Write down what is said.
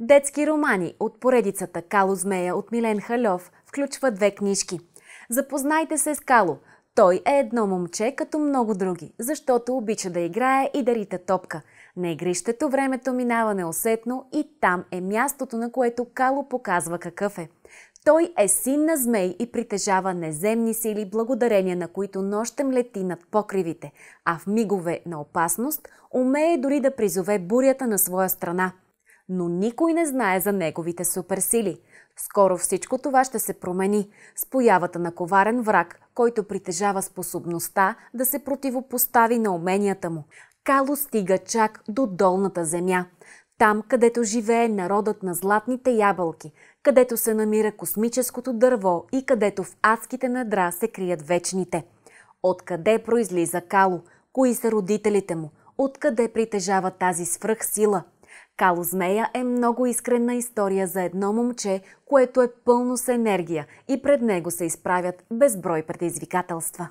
Детски романи от поредицата Кало Змея от Милен Халев включва две книжки. Запознайте се с Кало. Той е едно момче, като много други, защото обича да играе и да рита топка. На игрището времето минава неусетно и там е мястото, на което Кало показва какъв е. Той е син на змей и притежава неземни сили, благодарение на които нощем лети над покривите, а в мигове на опасност умее дори да призове бурята на своя страна – но никой не знае за неговите суперсили. Скоро всичко това ще се промени с появата на коварен враг, който притежава способността да се противопостави на уменията му. Кало стига чак до долната земя, там където живее народът на златните ябълки, където се намира космическото дърво и където в адските надра се крият вечните. Откъде произлиза Кало? Кои са родителите му? Откъде притежава тази свръхсила? Кало Змея е много искрена история за едно момче, което е пълно с енергия и пред него се изправят безброй предизвикателства.